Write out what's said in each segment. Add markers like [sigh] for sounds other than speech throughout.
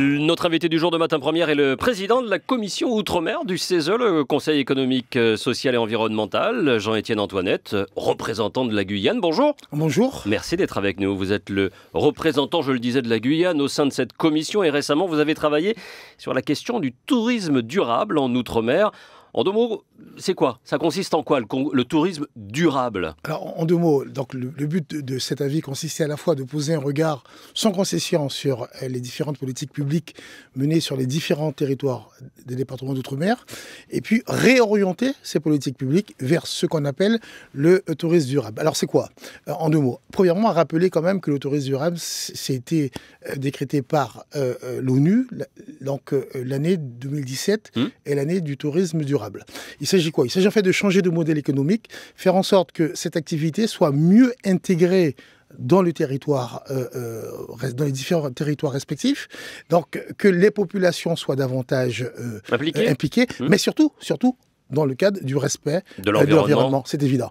Notre invité du jour de Matin Première est le président de la commission Outre-mer du CESE, euh, le Conseil économique, euh, social et environnemental, Jean-Étienne Antoinette, représentant de la Guyane. Bonjour. Bonjour. Merci d'être avec nous. Vous êtes le représentant, je le disais, de la Guyane au sein de cette commission et récemment vous avez travaillé sur la question du tourisme durable en Outre-mer en deux mots, c'est quoi Ça consiste en quoi le, tourisme durable Alors, en deux mots, donc le, but de, cet avis consistait à la fois de poser un regard sans concession sur euh, les différentes politiques publiques menées sur les différents territoires des départements d'outre-mer, et puis réorienter ces politiques publiques vers ce qu'on appelle le euh, tourisme durable. Alors, c'est quoi euh, En deux mots, premièrement, rappeler quand même que le tourisme durable, été décrété par l'ONU, donc l'année 2017 mmh. est l'année du tourisme durable. Il s'agit quoi Il s'agit en fait de changer de modèle économique, faire en sorte que cette activité soit mieux intégrée dans le territoire, euh, euh, dans les différents territoires respectifs. Donc que les populations soient davantage euh, impliquées, mmh. mais surtout, surtout dans le cadre du respect de l'environnement, c'est évident.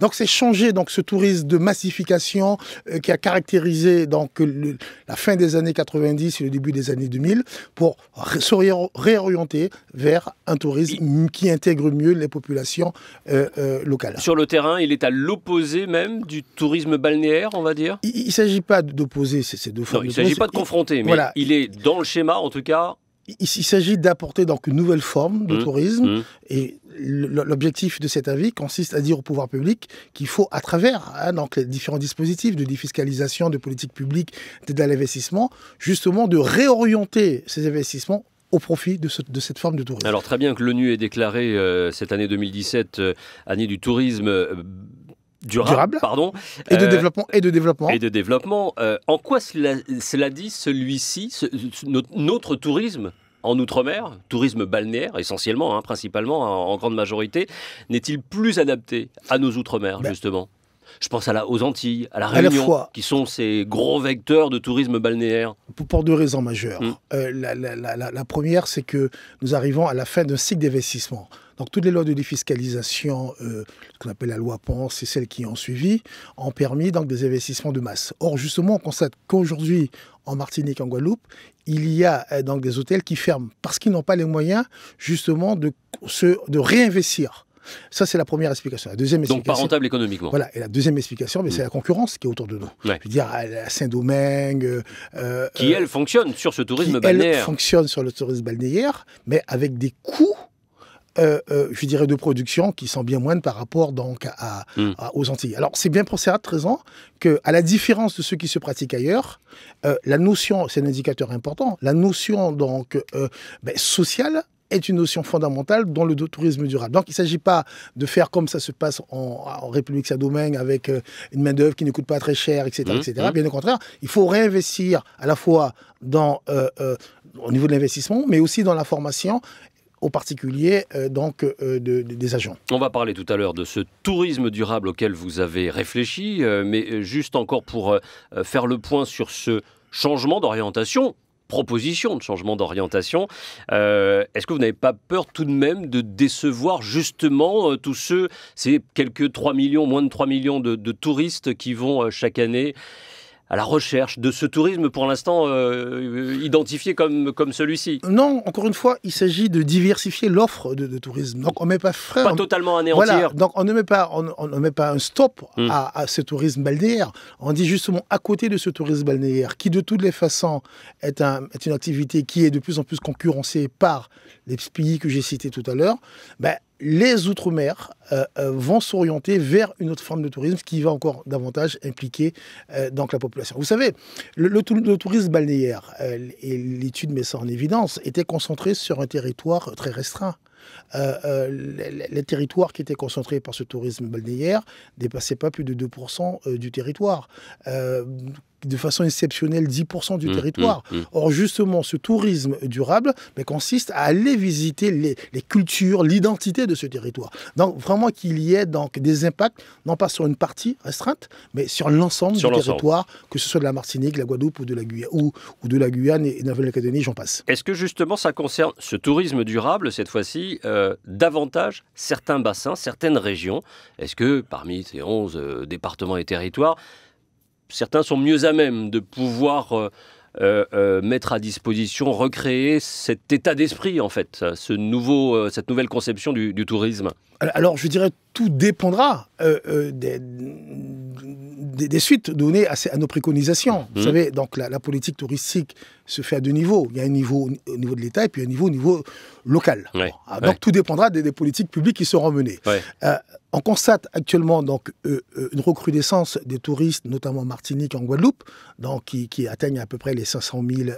Donc c'est changer donc ce tourisme de massification euh, qui a caractérisé donc la fin des années 90 et le début des années 2000 pour se réorienter vers un tourisme qui intègre mieux les populations euh, euh, locales. Sur le terrain, il est à l'opposé même du tourisme balnéaire, on va dire. Il ne s'agit pas d'opposer ces, deux formes. il ne s'agit pas de confronter, mais il est dans le schéma en tout cas il s'agit d'apporter donc une nouvelle forme de mmh. tourisme mmh. et l'objectif de cet avis consiste à dire au pouvoir public qu'il faut, à travers hein, donc les différents dispositifs de défiscalisation, de politique publique, d'aide à l'investissement, justement de réorienter ces investissements au profit de, cette forme de tourisme. Alors très bien que l'ONU ait déclaré euh, cette année 2017 euh, année du tourisme. Euh, durable, pardon, et de euh, développement et de développement et de développement. Euh, en quoi cela, dit celui-ci, notre, tourisme en outre-mer, tourisme balnéaire essentiellement, hein, principalement en, grande majorité, n'est-il plus adapté à nos outre-mer ben. justement je pense à la, aux Antilles, à la Réunion, qui sont ces gros vecteurs de tourisme balnéaire. Pour, deux raisons majeures. Hmm. Euh, la, première, c'est que nous arrivons à la fin d'un cycle d'investissement. Donc toutes les lois de défiscalisation, euh, ce qu'on appelle la loi Ponce et celles qui ont suivi, ont permis donc des investissements de masse. Or justement, on constate qu'aujourd'hui, en Martinique, en Guadeloupe, il y a euh, donc des hôtels qui ferment parce qu'ils n'ont pas les moyens justement de, de réinvestir. Ça, c'est la première explication. La deuxième explication. Donc pas rentable économiquement. Voilà. Et la deuxième explication, mm. c'est la concurrence qui est autour de nous. Je veux dire, à Saint-Domingue. Euh, qui, elle, fonctionne sur ce tourisme balnéaire. Elle fonctionne sur le tourisme balnéaire, mais avec des coûts euh, euh, je dirais, de production qui sont bien moindres par rapport donc hmm. aux Antilles. Alors, c'est bien pour ces raisons que, à la différence de ceux qui se pratiquent ailleurs, euh, la notion, c'est un indicateur important, la notion donc ben, sociale est une notion fondamentale dans le tourisme durable. Donc il ne s'agit pas de faire comme ça se passe en, République Saint-Domingue avec une main-d'œuvre qui ne coûte pas très cher, etc. Hmm. Hmm. Bien au contraire, il faut réinvestir à la fois dans, au niveau de l'investissement, mais aussi dans la formation aux particuliers euh, donc euh, des agents. On va parler tout à l'heure de ce tourisme durable auquel vous avez réfléchi, euh, mais juste encore pour faire le point sur ce changement d'orientation proposition de changement d'orientation. Est-ce que vous n'avez pas peur tout de même de décevoir justement tous ceux, ces quelques 3 millions, moins de 3 millions de touristes qui vont chaque année à la recherche de ce tourisme pour l'instant euh, identifié comme, comme celui-ci Non, encore une fois, il s'agit de diversifier l'offre de, de, tourisme. Donc on ne met pas frère. Pas totalement anéantir. donc on ne met pas, on, met pas un stop hmm. à, ce tourisme balnéaire. On dit justement à côté de ce tourisme balnéaire, qui de toutes les façons est, un, est une activité qui est de plus en plus concurrencée par les pays que j'ai cités tout à l'heure, ben, les Outre-mer euh, euh, vont s'orienter vers une autre forme de tourisme qui va encore davantage impliquer euh, la population. Vous savez, le, le tourisme balnéaire, et l'étude met ça en évidence, était concentré sur un territoire très restreint. Euh, euh, les, territoires qui étaient concentrés par ce tourisme balnéaire dépassaient pas plus de 2% euh, du territoire de façon exceptionnelle 10% du mmh, territoire. Mmh, mmh. Or, justement, ce tourisme durable mais consiste à aller visiter les, les cultures, l'identité de ce territoire. Donc, vraiment qu'il y ait donc, des impacts, non pas sur une partie restreinte, mais sur l'ensemble du territoire, que ce soit de la Martinique, la Guadeloupe ou de la, Guyane, ou, de la Guyane et, de la nouvelle j'en passe. Est-ce que justement ça concerne ce tourisme durable, cette fois-ci, euh, davantage certains bassins, certaines régions Est-ce que parmi ces 11 euh, départements et territoires, certains sont mieux à même de pouvoir euh, mettre à disposition, recréer cet état d'esprit en fait, ce nouveau, cette nouvelle conception du tourisme alors, je dirais, tout dépendra euh, euh, des, suites données à, nos préconisations. Mmh. Vous savez, donc la, politique touristique se fait à deux niveaux. Il y a un niveau au niveau de l'État et puis un niveau au niveau local. Ah, donc, tout dépendra des, politiques publiques qui seront menées. Euh, on constate actuellement donc une recrudescence des touristes, notamment en Martinique, en Guadeloupe, donc qui, atteignent à peu près les 500 000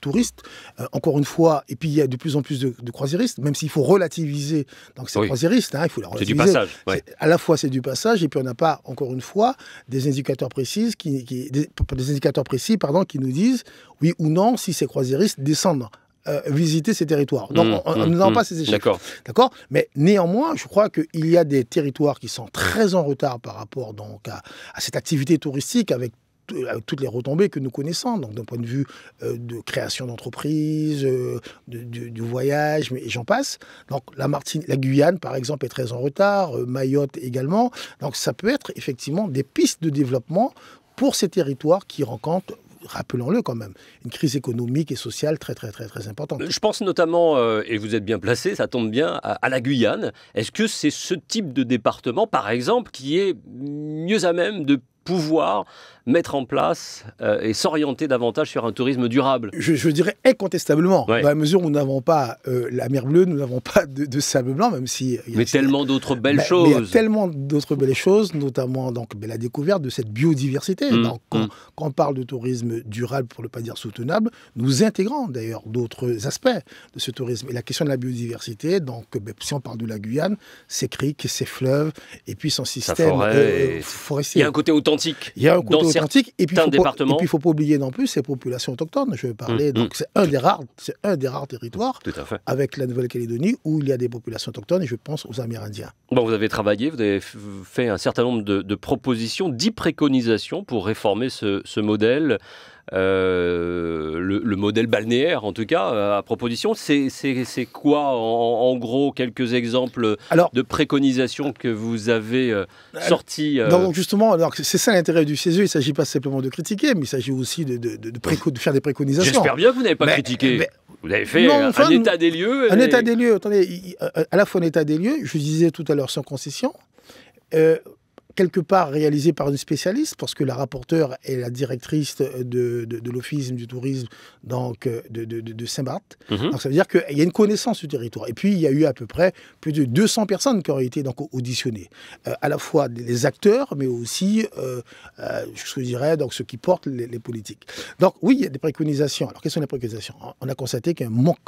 touristes. encore une fois, et puis il y a de plus en plus de, croisiéristes, même s'il faut relativiser donc ces croisiéristes. Hein, il C'est du passage. À la fois, c'est du passage, et puis on n'a pas, encore une fois, des indicateurs précis qui, des, indicateurs précis, pardon, qui nous disent oui ou non si ces croisiéristes descendent. Euh, visiter ces territoires. Donc, mmh, on n'a mmh, mmh. pas ces échecs. D'accord. Mais néanmoins, je crois qu'il y a des territoires qui sont très en retard par rapport donc, à cette activité touristique avec euh, toutes les retombées que nous connaissons, donc d'un point de vue euh, de création d'entreprise, euh, de, du, voyage, mais j'en passe. Donc la Martine, la Guyane, par exemple, est très en retard, Mayotte également. Donc ça peut être effectivement des pistes de développement pour ces territoires qui rencontrent rappelons-le quand même, une crise économique et sociale très très très très importante. Je pense notamment, et vous êtes bien placé, ça tombe bien, à la Guyane. Est-ce que c'est ce type de département, par exemple, qui est mieux à même de pouvoir mettre en place euh, et s'orienter davantage sur un tourisme durable Je, dirais incontestablement, À dans la mesure où nous n'avons pas euh, la mer bleue, nous n'avons pas de, sable blanc, même si... Euh, y a mais tellement d'autres belles choses tellement d'autres belles choses, notamment donc, ben, la découverte de cette biodiversité. Mm, mm. quand, on parle de tourisme durable, pour ne pas dire soutenable, nous intégrons d'ailleurs d'autres aspects de ce tourisme. Et la question de la biodiversité, donc ben, si on parle de la Guyane, ses criques, ses fleuves, et puis son système forestier. Il y a un côté autant il y a un côté Et puis, il ne faut pas oublier non plus ces populations autochtones. Je vais parler. Mm, mm. donc, c'est un des rares, un des rares territoires avec la Nouvelle-Calédonie où il y a des populations autochtones. Et je pense aux Amérindiens. Bon, vous avez travaillé, vous avez fait un certain nombre de, propositions, dix préconisations pour réformer ce modèle. Euh, le, modèle balnéaire, en tout cas, euh, à proposition. C'est quoi, en, gros, quelques exemples de préconisations que vous avez euh, euh sorties Donc, justement, c'est ça l'intérêt du CESE. Il ne s'agit pas simplement de critiquer, mais il s'agit aussi de, de, faire des préconisations. J'espère bien que vous n'avez pas critiqué. Vous avez fait un état des lieux. Un état des lieux, attendez, à la fois un état des lieux, je disais tout à l'heure sans concession quelque part réalisé par une spécialiste, parce que la rapporteure est la directrice de, de, l'office du tourisme donc, euh, de, de Saint-Barth. Mhm. Donc ça veut dire qu'il y a une connaissance du territoire. Et puis il y a eu à peu près plus de 200 personnes qui ont été donc, auditionnées, euh, à la fois les acteurs, mais aussi, euh, je dirais, donc, ceux qui portent les, les, politiques. Donc oui, il y a des préconisations. Alors quelles sont les préconisations On a constaté qu'il y a un manque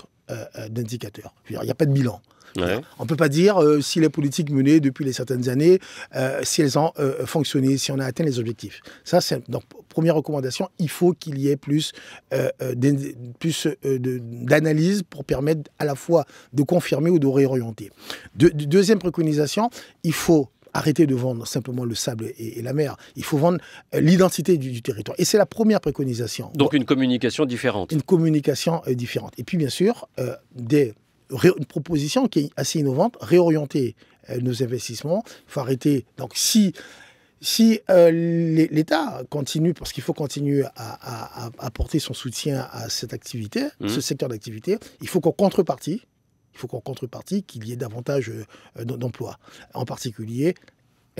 d'indicateurs. Il n'y a pas de bilan. On ne peut pas dire euh, si les politiques menées depuis les certaines années, euh, si elles ont euh, fonctionné, si on a atteint les objectifs. Ça, c'est donc première recommandation. Il faut qu'il y ait plus, d'analyse pour permettre à la fois de confirmer ou de réorienter. deuxième préconisation, il faut arrêter de vendre simplement le sable et, la mer. Il faut vendre l'identité du, territoire. Et c'est la première préconisation. Donc une communication différente. Une communication différente. Et puis bien sûr, des une proposition qui est assez innovante, réorienter euh, nos investissements. Il faut arrêter. Donc, si si euh, l'État continue, parce qu'il faut continuer à, apporter son soutien à cette activité, mmh. ce secteur d'activité, il faut qu'en contrepartie, il faut qu'en contrepartie, qu'il y ait davantage euh, d'emplois. En particulier,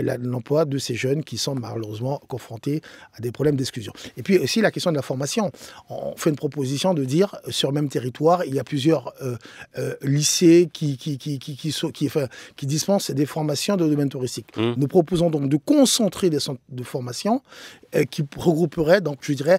l'emploi de ces jeunes qui sont malheureusement confrontés à des problèmes d'exclusion. Et puis aussi la question de la formation. On fait une proposition de dire sur le même territoire, il y a plusieurs euh, euh, lycées qui, qui, qui, qui, qui, qui, dispensent des formations de domaine touristique. Mmh. Nous proposons donc de concentrer des centres de formation euh, qui regrouperaient, donc je dirais,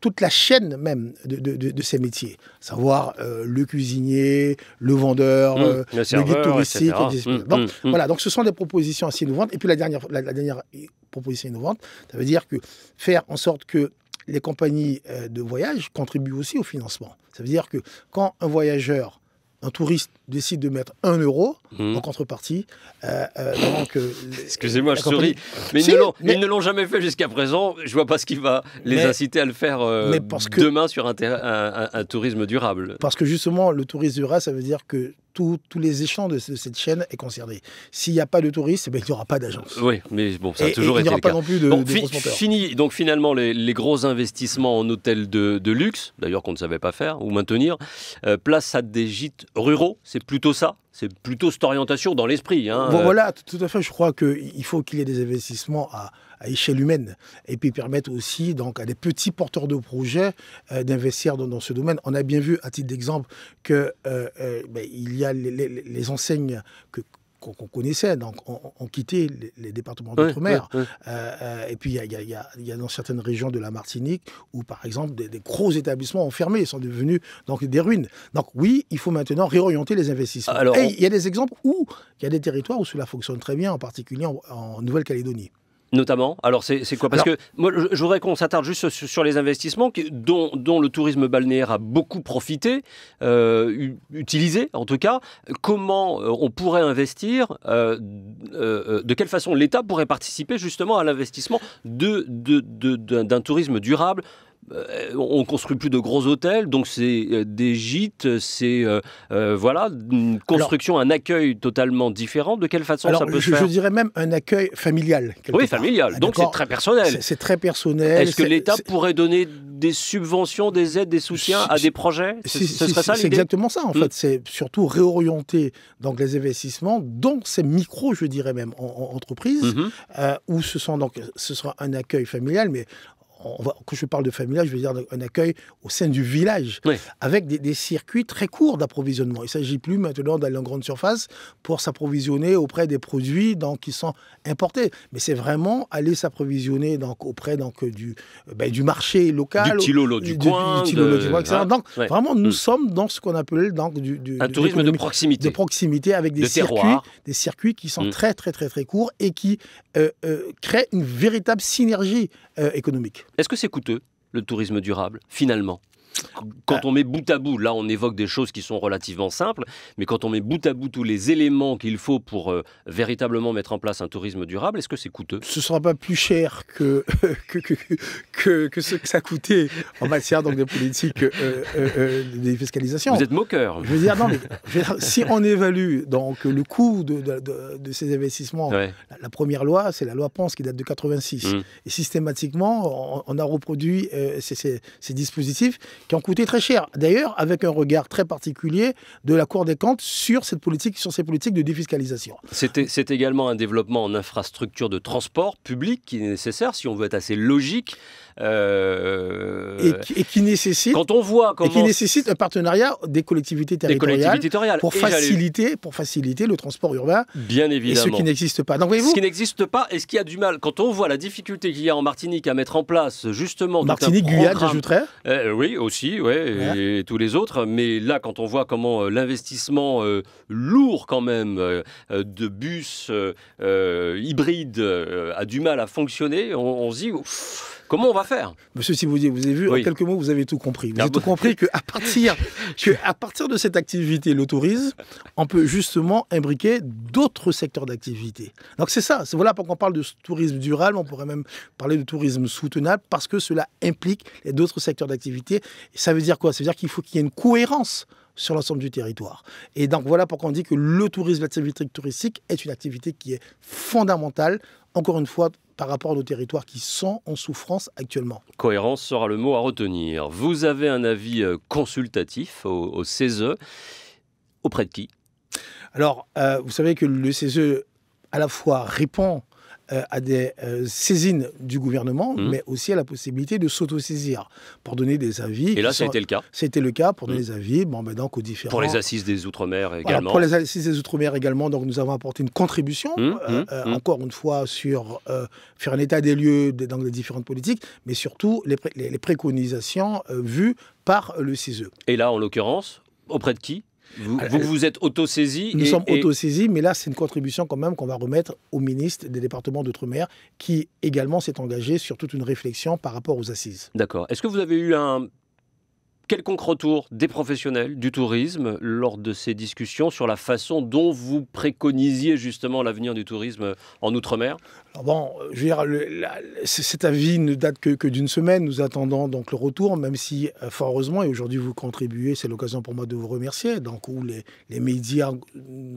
toute la chaîne même de, ces métiers, savoir euh, le cuisinier, le vendeur, mmh, euh, le, guide touristique. Mmh, donc, mmh, Voilà, donc ce sont des propositions assez innovantes. Et puis la dernière, la dernière proposition innovante, ça veut dire que faire en sorte que les compagnies euh, de voyage contribuent aussi au financement. Ça veut dire que quand un voyageur un touriste décide de mettre 1 euro mmh. en contrepartie, euh, euh, Excusez-moi, je souris. Mais, ils, ne l'ont jamais fait jusqu'à présent. Je vois pas ce qui va les inciter à le faire euh, demain sur un, tourisme durable. Parce que justement, le tourisme durable, ça veut dire que tous les échelons de, cette chaîne est concerné. S'il n'y a pas de touristes, eh ben, il n'y aura pas d'agence. Oui, mais bon, ça a et, toujours été Il n'y aura pas non plus de, bon, Fini, donc finalement, les, gros investissements en hôtels de, luxe, d'ailleurs qu'on ne savait pas faire ou maintenir, euh, place à des gîtes ruraux, c'est plutôt ça c'est plutôt cette orientation dans l'esprit. Hein, bon, euh. voilà, tout à fait. Je crois qu'il faut qu'il y ait des investissements à, à échelle humaine et puis permettre aussi donc à des petits porteurs de projets euh, d'investir dans, ce domaine. On a bien vu à titre d'exemple que euh, euh, ben, il y a les, enseignes que qu'on connaissait, donc ont on quitté les, départements d'outre-mer. et puis, il y, a dans certaines régions de la Martinique où, par exemple, des, gros établissements ont fermé, sont devenus donc, des ruines. Donc, oui, il faut maintenant réorienter les investissements. et il y a des exemples où il y a des territoires où cela fonctionne très bien, en particulier en Nouvelle-Calédonie. Notamment. Alors, c'est quoi Parce que moi, je, voudrais qu'on s'attarde juste sur, les investissements dont, le tourisme balnéaire a beaucoup profité, euh, utilisé en tout cas. Comment euh, on pourrait investir euh, De quelle façon l'État pourrait participer justement à l'investissement d'un tourisme durable euh, on construit plus de gros hôtels, donc c'est euh, des gîtes, c'est euh, voilà une construction, un accueil totalement différent. De quelle façon ça peut je, se faire Je dirais même un accueil familial. Oui, familial. Ah, donc c'est très personnel. C'est très personnel. Est-ce que l'État pourrait donner des subventions, des aides, des soutiens à des projets Ce serait ça l'idée C'est exactement ça en hmm. fait. C'est surtout réorienter donc les investissements dans ces micro, je dirais même, en, entreprise, entreprises mm-hmm. où ce sont donc ce sera un accueil familial, mais quand je parle de familial, je veux dire un accueil au sein du village, avec des, circuits très courts d'approvisionnement. Il ne s'agit plus maintenant d'aller en grande surface pour s'approvisionner auprès des produits donc, qui sont importés, mais c'est vraiment aller s'approvisionner donc, auprès donc, du, ben, du marché local. Du petit du, coin. donc vraiment, nous hmm. sommes dans ce qu'on appelait donc, du, un tourisme de proximité. De proximité avec des, circuits, des circuits qui sont hmm. très très très très courts et qui euh, euh, créent une véritable synergie euh, économique. Est-ce que c'est coûteux, le tourisme durable, finalement quand ah. on met bout à bout, là on évoque des choses qui sont relativement simples, mais quand on met bout à bout tous les éléments qu'il faut pour euh, véritablement mettre en place un tourisme durable, est-ce que c'est coûteux Ce ne sera pas plus cher [laughs] que, que, que, ce que ça coûtait en matière donc, de politique euh, euh, euh des fiscalisations. Vous êtes moqueur. Je veux dire, non, si on évalue donc, le coût de, de, ces investissements, la, première loi, c'est la loi pense qui date de 86. Mm. Et systématiquement, on, a reproduit euh, ces, ces dispositifs qui ont coûté très cher. D'ailleurs, avec un regard très particulier de la Cour des comptes sur, cette politique, sur ces politiques de défiscalisation. C'est également un développement en infrastructure de transport public qui est nécessaire si on veut être assez logique euh, et, qui nécessite quand on voit comment... et qui nécessite un partenariat des collectivités territoriales, pour faciliter pour faciliter le transport urbain bien évidemment et ce qui n'existe pas donc ce qui n'existe pas et ce qui a du mal quand on voit la difficulté qu'il y a en Martinique à mettre en place justement Martinique un Guyane j'ajouterais euh, oui aussi ouais, Et, tous les autres mais là quand on voit comment euh, l'investissement lourd quand même de bus hybrides a du mal à fonctionner on, se dit Comment on va faire Monsieur Si vous avez vu, en quelques mots, vous avez tout compris. Vous ah avez tout compris qu'à partir, [laughs] à partir de cette activité, le tourisme, on peut justement imbriquer d'autres secteurs d'activité. Donc c'est ça. Voilà pourquoi on parle de tourisme durable, on pourrait même parler de tourisme soutenable, parce que cela implique d'autres secteurs d'activité. Ça veut dire quoi Ça veut dire qu'il faut qu'il y ait une cohérence sur l'ensemble du territoire. Et donc voilà pourquoi on dit que le tourisme, l'activité touristique est une activité qui est fondamentale, encore une fois, par rapport aux territoires qui sont en souffrance actuellement. Cohérence sera le mot à retenir. Vous avez un avis euh, consultatif au, au CESE. Auprès de qui Alors, euh, vous savez que le CESE à la fois répond euh, à des euh, saisines du gouvernement, mmh. mais aussi à la possibilité de s'auto-saisir pour donner des avis. Et là, ça a été le cas. C'était le cas pour donner mmh. des avis, bon, ben, donc aux différents. Pour les assises des Outre-mer également. pour les assises des Outre-mer également, donc nous avons apporté une contribution, mmh, euh, encore une fois, sur faire un état des lieux dans les différentes politiques, mais surtout les, les préconisations vues par le CISE. Et là, en l'occurrence, auprès de qui vous euh, vous, êtes saisi Nous sommes auto-saisis, mais là, c'est une contribution quand même qu'on va remettre au ministre des départements d'outre-mer, qui également s'est engagé sur toute une réflexion par rapport aux assises. D'accord. Est-ce que vous avez eu un quelconque retour des professionnels du tourisme lors de ces discussions sur la façon dont vous préconisiez justement l'avenir du tourisme en Outre-mer bon, euh, je veux dire, cet avis ne date que, d'une semaine. Nous attendons donc le retour, même si, euh, fort heureusement, et aujourd'hui vous contribuez, c'est l'occasion pour moi de vous remercier, donc où les, médias euh,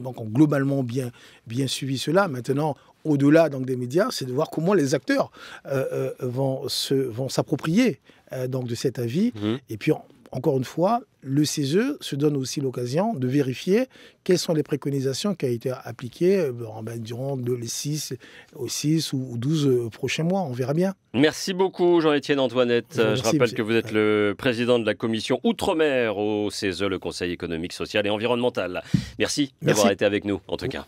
donc, ont globalement bien, bien suivi cela. Maintenant, au-delà donc des médias, c'est de voir comment les acteurs vont se vont s'approprier donc de cet avis. Mmh. Et puis encore une fois, le CESE se donne aussi l'occasion de vérifier quelles sont les préconisations qui ont été appliquées euh, ben, durant les 6, ou 12 euh, prochains mois. On verra bien. Merci beaucoup, Jean-Étienne Antoinette. Euh, je rappelle que vous êtes le président de la commission Outre-mer au CESE, le Conseil économique, social et environnemental. Merci. d'avoir été avec nous, en tout cas.